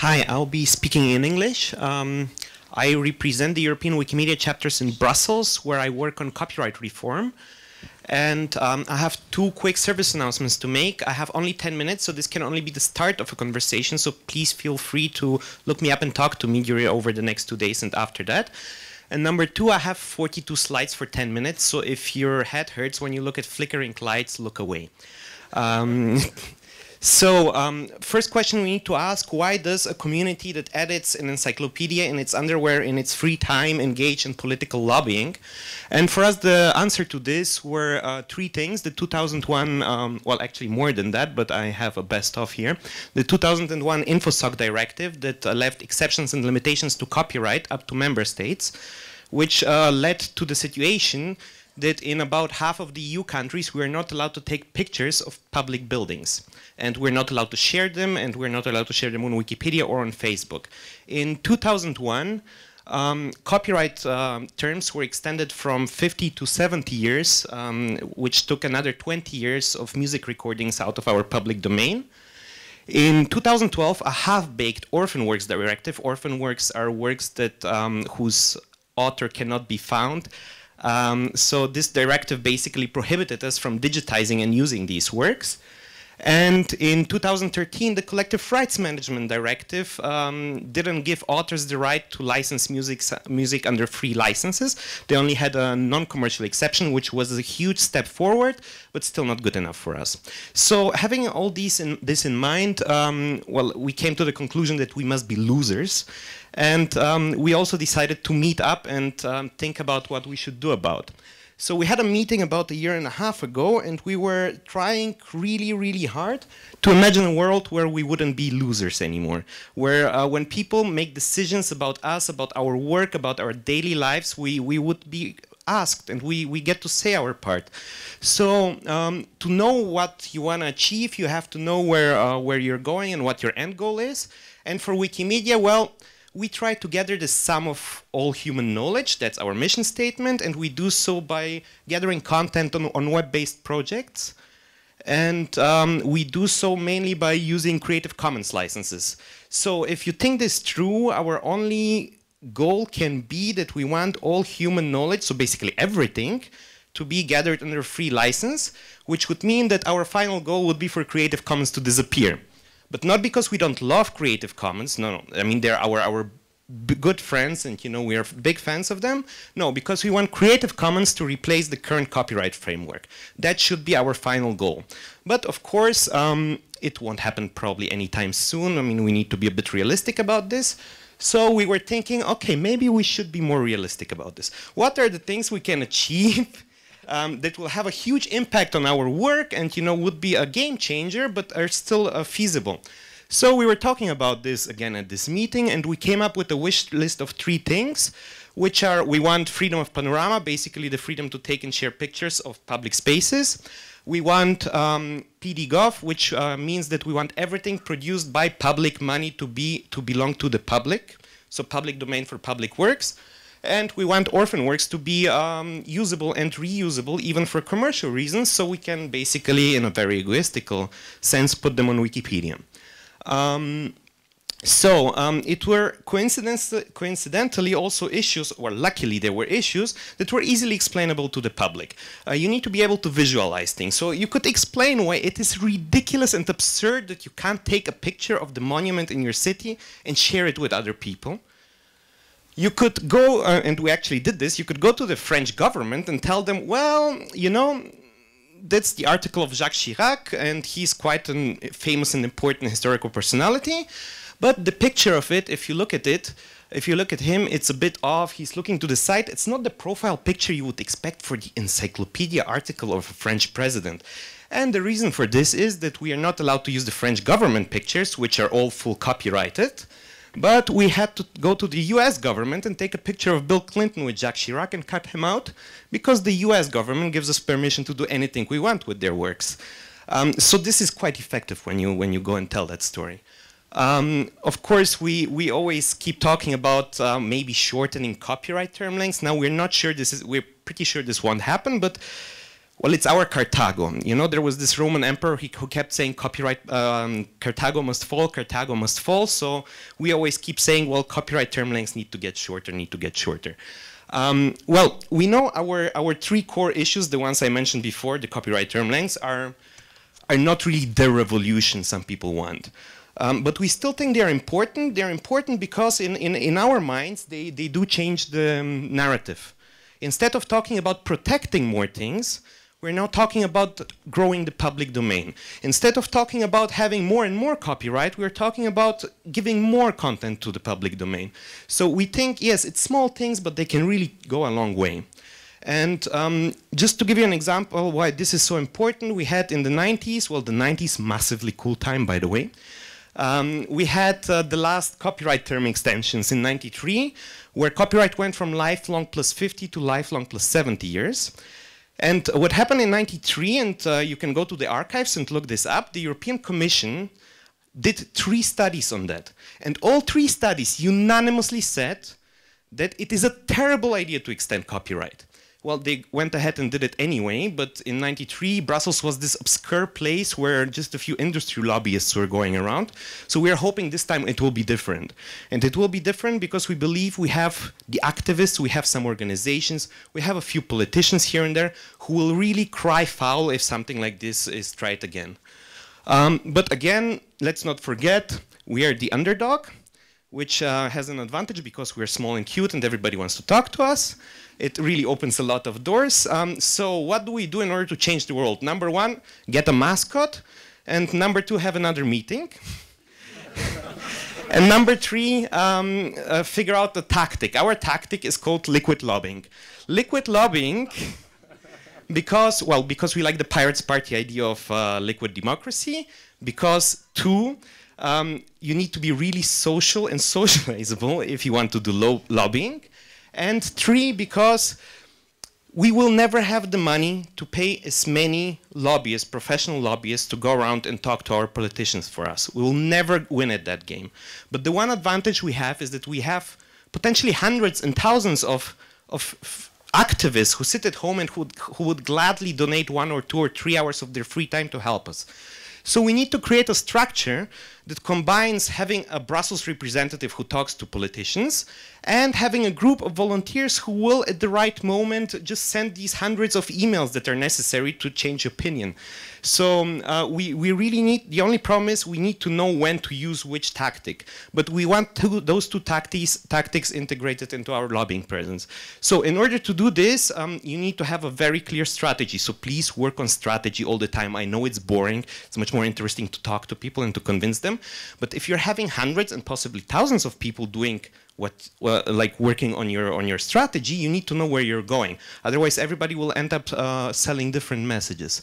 Hi, I'll be speaking in English. Um, I represent the European Wikimedia chapters in Brussels, where I work on copyright reform. And um, I have two quick service announcements to make. I have only 10 minutes, so this can only be the start of a conversation. So please feel free to look me up and talk to me during over the next two days and after that. And number two, I have 42 slides for 10 minutes. So if your head hurts when you look at flickering lights, look away. Um, So um, first question we need to ask, why does a community that edits an encyclopedia in its underwear in its free time engage in political lobbying? And for us, the answer to this were uh, three things. The 2001, um, well, actually more than that, but I have a best of here. The 2001 InfoSoc directive that uh, left exceptions and limitations to copyright up to member states, which uh, led to the situation that in about half of the EU countries, we are not allowed to take pictures of public buildings. And we're not allowed to share them, and we're not allowed to share them on Wikipedia or on Facebook. In 2001, um, copyright uh, terms were extended from 50 to 70 years, um, which took another 20 years of music recordings out of our public domain. In 2012, a half-baked orphan works directive. Orphan works are works that um, whose author cannot be found. Um, so this directive basically prohibited us from digitizing and using these works. And in 2013, the Collective Rights Management Directive um, didn't give authors the right to license music, music under free licenses. They only had a non-commercial exception, which was a huge step forward, but still not good enough for us. So having all these in, this in mind, um, well, we came to the conclusion that we must be losers. And um, we also decided to meet up and um, think about what we should do about. So we had a meeting about a year and a half ago, and we were trying really, really hard to imagine a world where we wouldn't be losers anymore. Where uh, when people make decisions about us, about our work, about our daily lives, we, we would be asked and we, we get to say our part. So um, to know what you want to achieve, you have to know where, uh, where you're going and what your end goal is. And for Wikimedia, well, we try to gather the sum of all human knowledge. That's our mission statement. And we do so by gathering content on, on web-based projects. And um, we do so mainly by using Creative Commons licenses. So if you think this true, our only goal can be that we want all human knowledge, so basically everything, to be gathered under free license, which would mean that our final goal would be for Creative Commons to disappear. But not because we don't love Creative Commons. No, no. I mean, they're our, our good friends and you know we are big fans of them no because we want creative commons to replace the current copyright framework that should be our final goal but of course um, it won't happen probably anytime soon i mean we need to be a bit realistic about this so we were thinking okay maybe we should be more realistic about this what are the things we can achieve um, that will have a huge impact on our work and you know would be a game changer, but are still uh, feasible. So we were talking about this again at this meeting, and we came up with a wish list of three things, which are we want freedom of panorama, basically the freedom to take and share pictures of public spaces. We want um, PDGov, which uh, means that we want everything produced by public money to be to belong to the public, so public domain for public works. And we want orphan works to be um, usable and reusable even for commercial reasons, so we can basically, in a very egoistical sense, put them on Wikipedia. Um, so um, it were coincidentally also issues, or luckily there were issues, that were easily explainable to the public. Uh, you need to be able to visualize things. So you could explain why it is ridiculous and absurd that you can't take a picture of the monument in your city and share it with other people you could go, uh, and we actually did this, you could go to the French government and tell them, well, you know, that's the article of Jacques Chirac, and he's quite a famous and important historical personality. But the picture of it, if you look at it, if you look at him, it's a bit off. He's looking to the side. It's not the profile picture you would expect for the encyclopedia article of a French president. And the reason for this is that we are not allowed to use the French government pictures, which are all full copyrighted. But we had to go to the US government and take a picture of Bill Clinton with Jack Chirac and cut him out because the US government gives us permission to do anything we want with their works. Um, so this is quite effective when you, when you go and tell that story. Um, of course, we, we always keep talking about uh, maybe shortening copyright term lengths. Now, we're not sure this is, we're pretty sure this won't happen, but well, it's our Carthago. You know, there was this Roman emperor who kept saying, copyright, um, Carthago must fall, Carthago must fall. So we always keep saying, well, copyright term lengths need to get shorter, need to get shorter. Um, well, we know our, our three core issues, the ones I mentioned before, the copyright term lengths, are, are not really the revolution some people want. Um, but we still think they're important. They're important because in, in, in our minds, they, they do change the um, narrative. Instead of talking about protecting more things, we're now talking about growing the public domain. Instead of talking about having more and more copyright, we're talking about giving more content to the public domain. So we think, yes, it's small things, but they can really go a long way. And um, just to give you an example why this is so important, we had in the 90s, well, the 90s, massively cool time, by the way. Um, we had uh, the last copyright term extensions in 93, where copyright went from lifelong plus 50 to lifelong plus 70 years. And what happened in 93, and uh, you can go to the archives and look this up, the European Commission did three studies on that. And all three studies unanimously said that it is a terrible idea to extend copyright well, they went ahead and did it anyway. But in 93, Brussels was this obscure place where just a few industry lobbyists were going around. So we are hoping this time it will be different. And it will be different because we believe we have the activists, we have some organizations, we have a few politicians here and there who will really cry foul if something like this is tried again. Um, but again, let's not forget, we are the underdog which uh, has an advantage because we're small and cute and everybody wants to talk to us. It really opens a lot of doors. Um, so what do we do in order to change the world? Number one, get a mascot. And number two, have another meeting. and number three, um, uh, figure out the tactic. Our tactic is called liquid lobbying. Liquid lobbying because, well, because we like the Pirates Party idea of uh, liquid democracy, because two, um, you need to be really social and socializable if you want to do lo lobbying. And three, because we will never have the money to pay as many lobbyists, professional lobbyists, to go around and talk to our politicians for us. We will never win at that game. But the one advantage we have is that we have potentially hundreds and thousands of, of activists who sit at home and who, who would gladly donate one or two or three hours of their free time to help us. So we need to create a structure that combines having a Brussels representative who talks to politicians and having a group of volunteers who will, at the right moment, just send these hundreds of emails that are necessary to change opinion. So um, uh, we, we really need, the only problem is we need to know when to use which tactic. But we want to, those two tactics, tactics integrated into our lobbying presence. So in order to do this, um, you need to have a very clear strategy. So please work on strategy all the time. I know it's boring. It's much more interesting to talk to people and to convince them. But if you're having hundreds and possibly thousands of people doing what, well, like working on your on your strategy, you need to know where you're going. Otherwise, everybody will end up uh, selling different messages.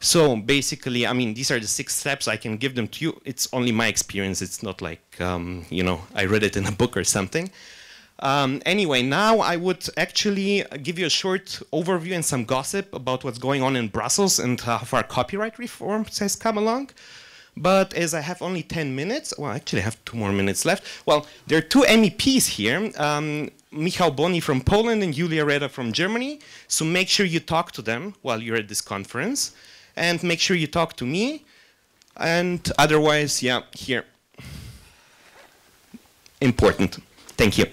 So basically, I mean, these are the six steps. I can give them to you. It's only my experience. It's not like um, you know I read it in a book or something. Um, anyway, now I would actually give you a short overview and some gossip about what's going on in Brussels and how far copyright reform has come along. But as I have only 10 minutes, well, actually I have two more minutes left. Well, there are two MEPs here, um, Michał Boni from Poland and Julia Reda from Germany. So make sure you talk to them while you're at this conference. And make sure you talk to me. And otherwise, yeah, here. Important. Thank you.